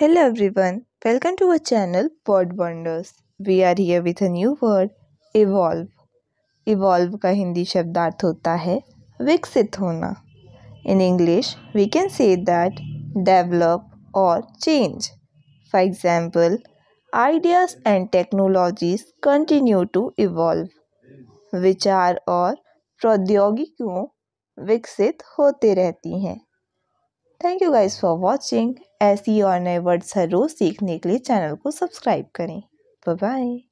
Hello everyone, welcome to our channel Word Wonders. We are here with a new word, evolve. Evolve का हिंदी शब्दार्थ होता है विकसित होना In English, we can say that develop or change. For example, ideas and technologies continue to evolve. विचार और प्रौद्योगिकियों विकसित होते रहती हैं thank you guys for watching ऐसी और नए वर्ड्स हर रोज़ सीखने के लिए चैनल को सब्सक्राइब करें बाय